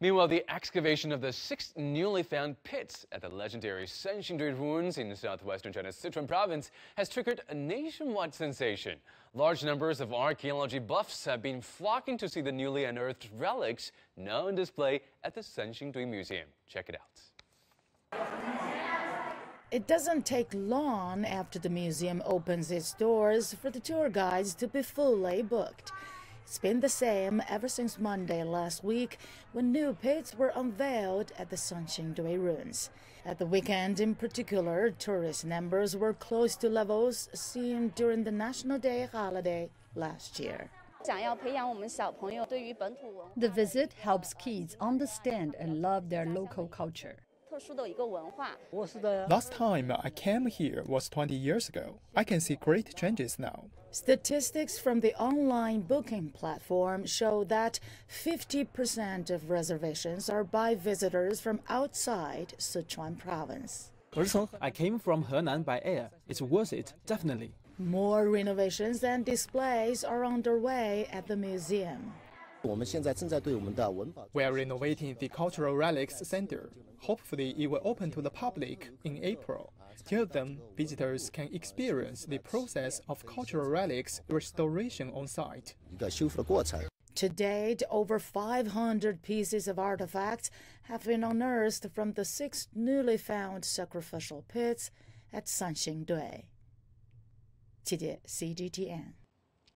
Meanwhile, the excavation of the six newly found pits at the legendary Shenxingzhi ruins in southwestern China's Sichuan province has triggered a nationwide sensation. Large numbers of archaeology buffs have been flocking to see the newly unearthed relics now on display at the Shenxingzhi Museum. Check it out. It doesn't take long after the museum opens its doors for the tour guides to be fully booked. It's been the same ever since Monday last week when new pits were unveiled at the Sanxingdui ruins. At the weekend in particular, tourist numbers were close to levels seen during the National Day holiday last year. The visit helps kids understand and love their local culture. Last time I came here was 20 years ago. I can see great changes now. Statistics from the online booking platform show that 50% of reservations are by visitors from outside Sichuan province. I came from Henan by air. It's worth it, definitely. More renovations and displays are underway at the museum. We are renovating the Cultural Relics Center. Hopefully, it will open to the public in April. Till then, visitors can experience the process of cultural relics restoration on site. To date, over 500 pieces of artifacts have been unearthed from the six newly found sacrificial pits at Sanxingdui. CGTN。